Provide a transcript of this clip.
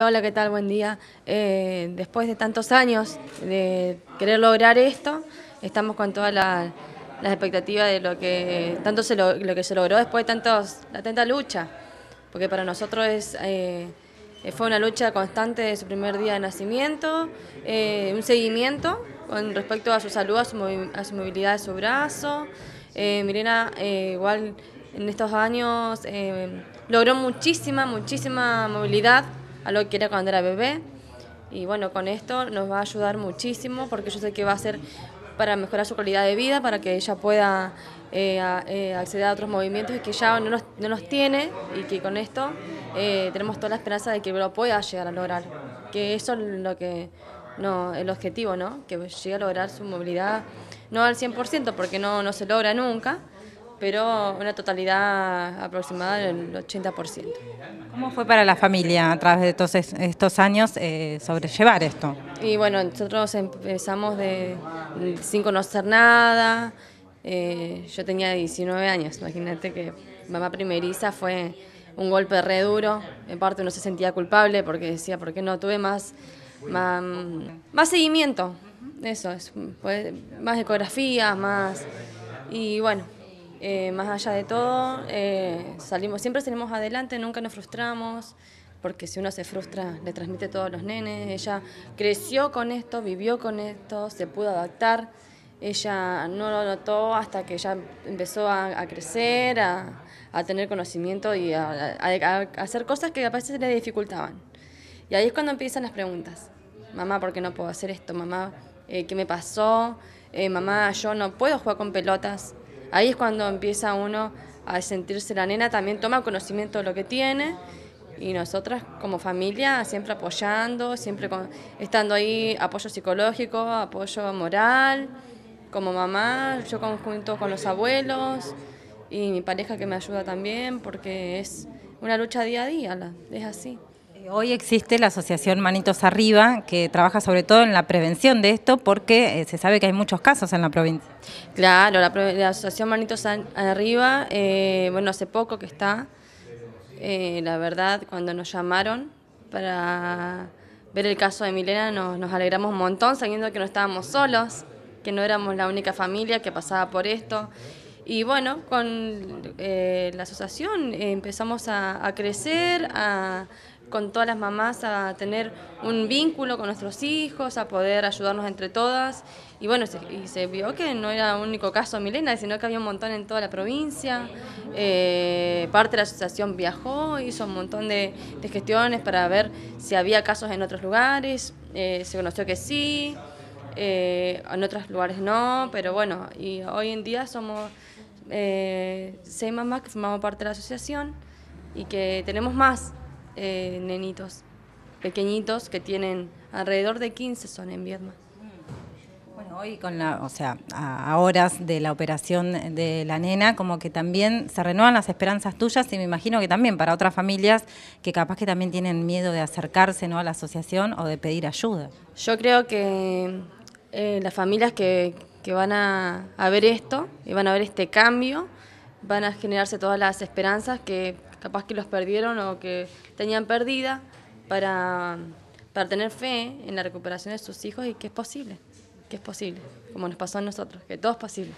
Hola, ¿qué tal? Buen día. Eh, después de tantos años de querer lograr esto, estamos con todas las expectativas de lo que tanto se lo, que se logró después de tantos, la tanta lucha, porque para nosotros es, eh, fue una lucha constante de su primer día de nacimiento, eh, un seguimiento con respecto a su salud, a su, a su movilidad de su brazo. Mirena, igual en estos años logró muchísima, muchísima movilidad algo que quiera cuando era bebé. Y bueno, con esto nos va a ayudar muchísimo porque yo sé que va a ser para mejorar su calidad de vida, para que ella pueda eh, eh, acceder a otros movimientos y que ya no los, no los tiene y que con esto eh, tenemos toda la esperanza de que lo pueda llegar a lograr. Que eso es lo que, no, el objetivo, ¿no? que llegue a lograr su movilidad, no al 100% porque no, no se logra nunca, pero una totalidad aproximada del 80%. ¿Cómo fue para la familia a través de todos estos años eh, sobrellevar esto? Y bueno, nosotros empezamos de, sin conocer nada, eh, yo tenía 19 años, imagínate que mamá primeriza fue un golpe re duro, en parte uno se sentía culpable porque decía, ¿por qué no tuve más, más, seguimiento? Eso, es, más ecografías, más... Y bueno, eh, más allá de todo, eh, salimos, siempre salimos adelante, nunca nos frustramos, porque si uno se frustra, le transmite todos los nenes. Ella creció con esto, vivió con esto, se pudo adaptar. Ella no lo notó hasta que ya empezó a, crecer, a, tener conocimiento y a, hacer cosas que a veces le dificultaban. Y ahí es cuando empiezan las preguntas. Mamá, ¿por qué no puedo hacer esto? Mamá, eh, ¿qué me pasó? mamá, yo no puedo jugar con pelotas Ahí es cuando empieza uno a sentirse la nena, también toma conocimiento de lo que tiene y nosotras como familia siempre apoyando, siempre estando ahí, apoyo psicológico, apoyo moral, como mamá, yo conjunto con los abuelos y mi pareja que me ayuda también porque es una lucha día a día, es así. Eh, hoy existe la asociación Manitos Arriba que trabaja sobre todo en la prevención de esto porque eh, se sabe que hay muchos casos en la provincia. Claro, la, asociación Manitos Arriba, eh, bueno, hace poco que está, la verdad, cuando nos llamaron para ver el caso de Milena nos, alegramos un montón sabiendo que no estábamos solos, que no éramos la única familia que pasaba por esto. Y bueno, con la asociación empezamos a crecer, a con todas las mamás a tener un vínculo con nuestros hijos, a poder ayudarnos entre todas. Y bueno, se, y se vio que no era un único caso Milena, sino que había un montón en toda la provincia. Eh, parte de la asociación viajó, hizo un montón de, gestiones para ver si había casos en otros lugares. Eh, se conoció que sí, eh, en otros lugares no, pero bueno, y hoy en día somos seis mamás que formamos parte de la asociación y que tenemos más. Eh, nenitos pequeñitos que tienen alrededor de 15 son en Vietnam. Bueno, hoy con la, o sea, a horas de la operación de la nena, como que también se renuevan las esperanzas tuyas y me imagino que también para otras familias que capaz que también tienen miedo de acercarse ¿no? a la asociación o de pedir ayuda. Yo creo que eh, las familias que, van a, ver esto y van a ver este cambio, van a generarse todas las esperanzas que capaz que los perdieron o que tenían perdida, para, para tener fe en la recuperación de sus hijos y que es posible, que es posible, como nos pasó a nosotros, que todo es posible.